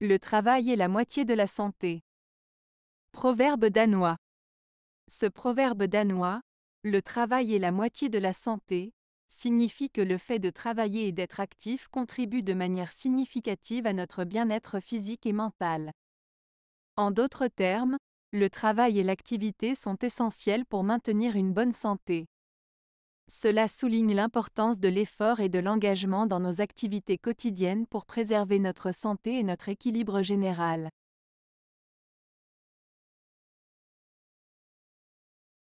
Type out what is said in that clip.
Le travail est la moitié de la santé. Proverbe danois. Ce proverbe danois, le travail est la moitié de la santé, signifie que le fait de travailler et d'être actif contribue de manière significative à notre bien-être physique et mental. En d'autres termes, le travail et l'activité sont essentiels pour maintenir une bonne santé. Cela souligne l'importance de l'effort et de l'engagement dans nos activités quotidiennes pour préserver notre santé et notre équilibre général.